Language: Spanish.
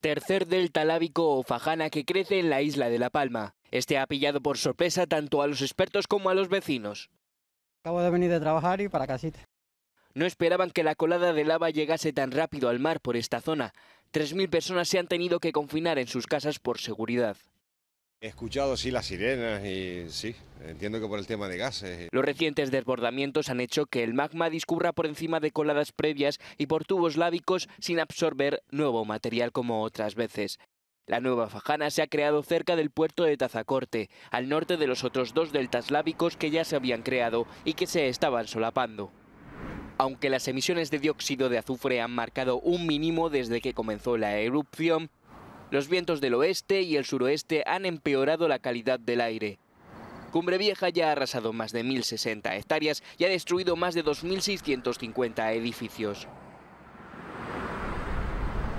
tercer delta lábico o fajana que crece en la isla de La Palma. Este ha pillado por sorpresa tanto a los expertos como a los vecinos. Acabo de venir de trabajar y para casita. No esperaban que la colada de lava llegase tan rápido al mar por esta zona. 3.000 personas se han tenido que confinar en sus casas por seguridad. He escuchado sí las sirenas y sí, entiendo que por el tema de gases. Los recientes desbordamientos han hecho que el magma discurra por encima de coladas previas y por tubos lábicos sin absorber nuevo material como otras veces. La nueva fajana se ha creado cerca del puerto de Tazacorte, al norte de los otros dos deltas lábicos que ya se habían creado y que se estaban solapando. Aunque las emisiones de dióxido de azufre han marcado un mínimo desde que comenzó la erupción, los vientos del oeste y el suroeste han empeorado la calidad del aire. Cumbre Vieja ya ha arrasado más de 1.060 hectáreas y ha destruido más de 2.650 edificios.